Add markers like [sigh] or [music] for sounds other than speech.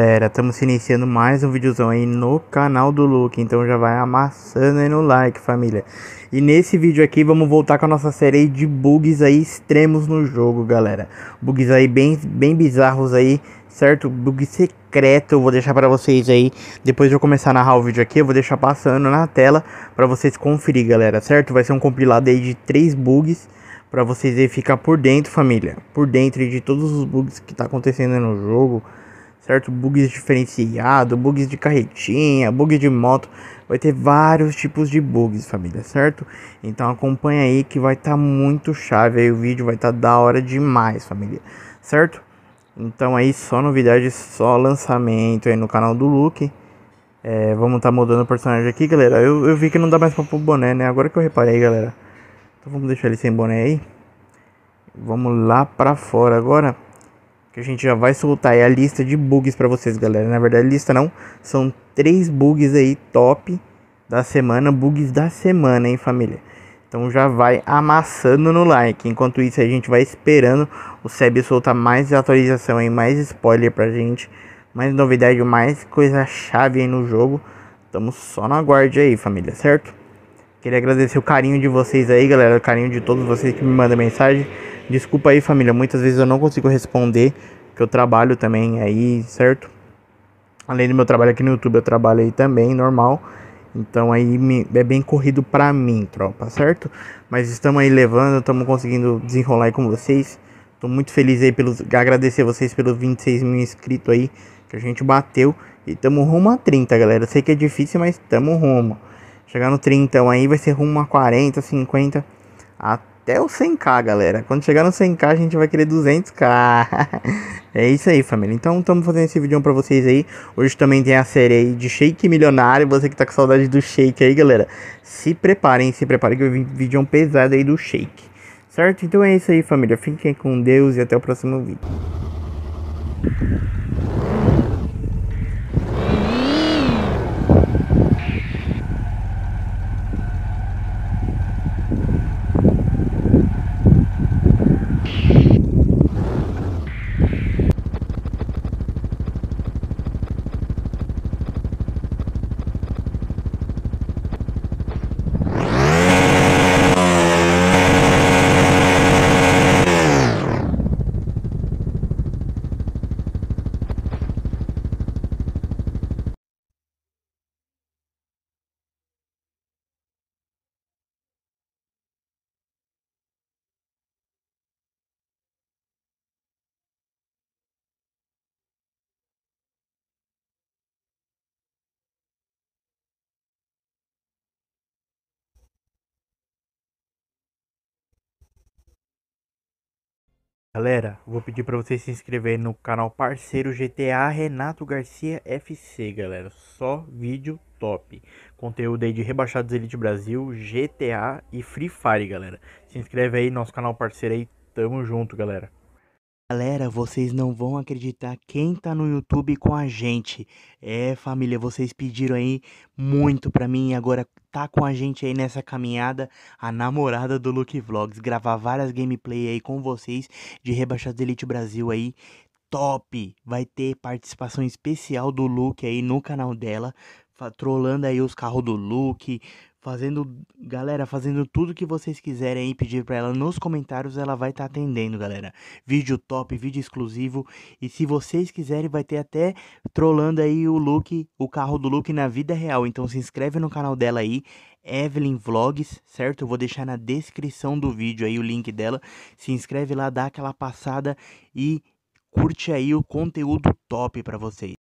galera, estamos iniciando mais um videozão aí no canal do Luke, então já vai amassando aí no like família E nesse vídeo aqui vamos voltar com a nossa série de bugs aí extremos no jogo galera Bugs aí bem, bem bizarros aí, certo? Bug secreto, eu vou deixar para vocês aí, depois de eu começar a narrar o vídeo aqui, eu vou deixar passando na tela para vocês conferir galera, certo? Vai ser um compilado aí de três bugs para vocês aí ficar por dentro família, por dentro de todos os bugs que tá acontecendo no jogo certo? Bugs diferenciado, bugs de carretinha, bug de moto, vai ter vários tipos de bugs, família, certo? Então acompanha aí que vai estar tá muito chave aí o vídeo, vai estar tá da hora demais, família, certo? Então aí só novidade, só lançamento aí no canal do Luke. É, vamos tá mudando o personagem aqui, galera. Eu, eu vi que não dá mais pra pôr boné, né? Agora que eu reparei, galera. Então vamos deixar ele sem boné aí. Vamos lá pra fora agora que a gente já vai soltar aí a lista de bugs para vocês, galera. Na verdade, lista não, são três bugs aí top da semana, bugs da semana, hein, família. Então já vai amassando no like. Enquanto isso, a gente vai esperando o SEB soltar mais atualização aí, mais spoiler pra gente, mais novidade, mais coisa chave aí no jogo. Tamo só na guarda aí, família, certo? Queria agradecer o carinho de vocês aí, galera, o carinho de todos vocês que me mandam mensagem. Desculpa aí, família, muitas vezes eu não consigo responder, que eu trabalho também aí, certo? Além do meu trabalho aqui no YouTube, eu trabalho aí também, normal. Então aí me, é bem corrido pra mim, tropa, certo? Mas estamos aí levando, estamos conseguindo desenrolar aí com vocês. Tô muito feliz aí pelos. Agradecer vocês pelos 26 mil inscritos aí que a gente bateu. E tamo rumo a 30, galera. Sei que é difícil, mas tamo rumo. Chegar no 30 aí vai ser rumo a 40, 50. Até até o 100k, galera. Quando chegar no 100k, a gente vai querer 200k. [laughs] é isso aí, família. Então, estamos fazendo esse vídeo pra vocês aí. Hoje também tem a série aí de Shake Milionário. Você que tá com saudade do Shake aí, galera. Se preparem, se preparem que o vídeo é um pesado aí do Shake. Certo? Então é isso aí, família. Fiquem com Deus e até o próximo vídeo. Galera, vou pedir para vocês se inscreverem no canal parceiro GTA Renato Garcia FC, galera. Só vídeo top. Conteúdo aí de Rebaixados Elite Brasil, GTA e Free Fire, galera. Se inscreve aí, nosso canal parceiro aí. Tamo junto, galera. Galera, vocês não vão acreditar quem tá no YouTube com a gente. É, família, vocês pediram aí muito pra mim e agora tá com a gente aí nessa caminhada a namorada do Luke Vlogs. Gravar várias gameplay aí com vocês de Rebaixados Elite Brasil aí top. Vai ter participação especial do Luke aí no canal dela, trolando aí os carros do Luke, fazendo, galera, fazendo tudo que vocês quiserem aí pedir para ela nos comentários, ela vai estar tá atendendo, galera. Vídeo top, vídeo exclusivo e se vocês quiserem vai ter até trolando aí o look, o carro do look na vida real. Então se inscreve no canal dela aí, Evelyn Vlogs, certo? Eu vou deixar na descrição do vídeo aí o link dela. Se inscreve lá, dá aquela passada e curte aí o conteúdo top para vocês.